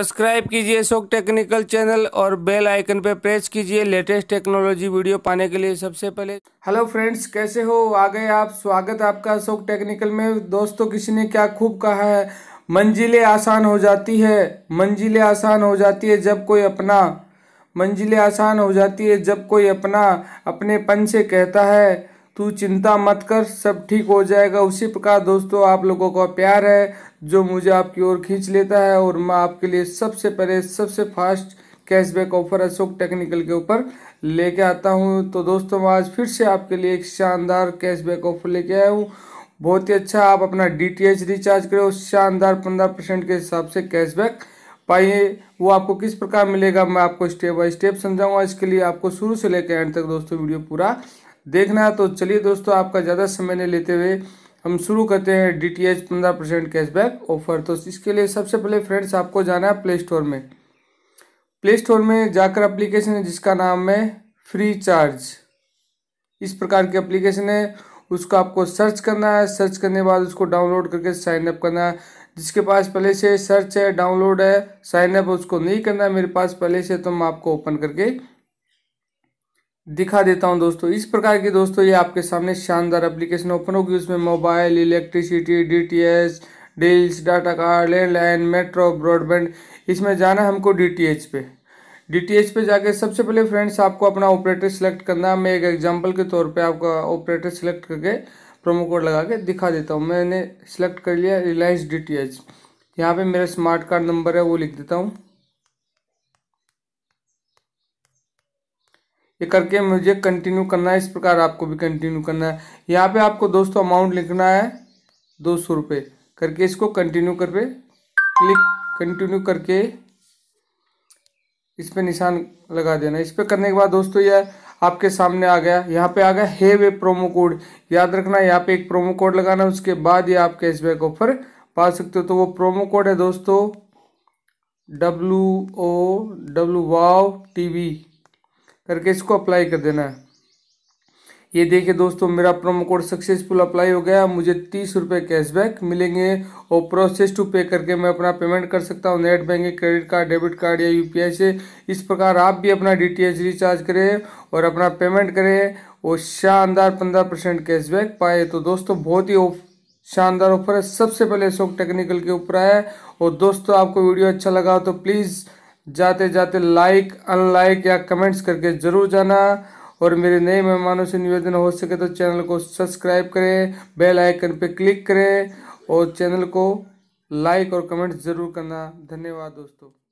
subscribe कीजिए शोक technical channel और बेल आइकन पर प्रेस कीजिए लेटेस्ट टेक्नोलॉजी वीडियो पाने के लिए सबसे पहले हेलो फ्रेंड्स कैसे हो आ गए आप स्वागत आपका शोक टेक्निकल में दोस्तों किसी ने क्या खूब कहा है मंजिलें आसान हो जाती है मंजिलें आसान हो जाती है जब कोई अपना मंजिलें आसान हो जाती है जब कोई अपना अपने पन से कहता है तू चिंता मत कर सब ठीक हो जाएगा उसी प्रकार दोस्तों आप लोगों का प्यार है जो मुझे आपकी ओर खींच लेता है और मैं आपके लिए सबसे पहले सबसे fast cashback offer Ashok technical के ऊपर लेके आता हूँ तो दोस्तों मैं आज फिर से आपके लिए एक शानदार कैशबैक ऑफर लेके आया हूँ बहुत ही अच्छा आप अपना डी रिचार्ज करें शानदार पंद्रह परसेंट के हिसाब से कैशबैक पाइए वो आपको किस प्रकार मिलेगा मैं आपको स्टेप बाय स्टेप समझाऊंगा इसके लिए आपको शुरू से लेकर एंड तक दोस्तों वीडियो पूरा देखना है तो चलिए दोस्तों आपका ज़्यादा समय नहीं लेते हुए हम शुरू करते हैं डी टी एच पंद्रह परसेंट कैशबैक ऑफर तो इसके लिए सबसे पहले फ्रेंड्स आपको जाना है प्ले स्टोर में प्ले स्टोर में जाकर एप्लीकेशन है जिसका नाम है फ्री चार्ज इस प्रकार की एप्लीकेशन है उसको आपको सर्च करना है सर्च करने के बाद उसको डाउनलोड करके साइन अप करना है जिसके पास पहले से सर्च है डाउनलोड है साइनअप उसको नहीं करना है मेरे पास पहले से तो हम आपको ओपन करके दिखा देता हूं दोस्तों इस प्रकार की दोस्तों ये आपके सामने शानदार एप्लीकेशन ओपन होगी उसमें mobile electricity DTH deals data card landline metro broadband इसमें जाना है हमको डीटीएच पे डीटीएच पे जाके सबसे पहले फ्रेंड्स आपको अपना ऑपरेटर सेलेक्ट करना है मैं एक एग्जाम्पल के तौर पर आपका ऑपरेटर सेलेक्ट करके प्रोमो कोड लगा के दिखा देता हूँ मैंने सेलेक्ट कर लिया रिलायंस डी टी एच यहाँ पर मेरा स्मार्ट कार्ड नंबर है वो लिख देता हूँ ये करके मुझे कंटिन्यू करना है इस प्रकार आपको भी कंटिन्यू करना है यहाँ पे आपको दोस्तों अमाउंट लिखना है दो सौ रुपये करके इसको कंटिन्यू कर पे क्लिक कंटिन्यू करके इस पर निशान लगा देना इस पर करने के बाद दोस्तों यह आपके सामने आ गया यहाँ पे आ गया है वे प्रोमो कोड याद रखना यहाँ पे एक प्रोमो कोड लगाना उसके बाद ये आप कैशबैक ऑफर पा सकते हो तो वो प्रोमो कोड है दोस्तों W O W wow T V करके इसको अप्लाई कर देना है ये देखिए दोस्तों मेरा प्रोमो कोड सक्सेसफुल अप्लाई हो गया मुझे तीस रुपये कैशबैक मिलेंगे और प्रोसेस टू पे करके मैं अपना पेमेंट कर सकता हूँ net banking credit card debit card या यूपीआई से इस प्रकार आप भी अपना डीटीएच रिचार्ज करें और अपना पेमेंट करें और शानदार पंद्रह परसेंट कैशबैक पाए तो दोस्तों बहुत ही शानदार ऑफर है सबसे पहले शोक टेक्निकल के ऊपर आया और दोस्तों आपको वीडियो अच्छा लगा तो प्लीज़ जाते जाते लाइक अनलाइक या कमेंट्स करके ज़रूर जाना और मेरे नए मेहमानों से निवेदन हो सके तो चैनल को सब्सक्राइब करें बेल आइकन पर क्लिक करें और चैनल को लाइक और कमेंट ज़रूर करना धन्यवाद दोस्तों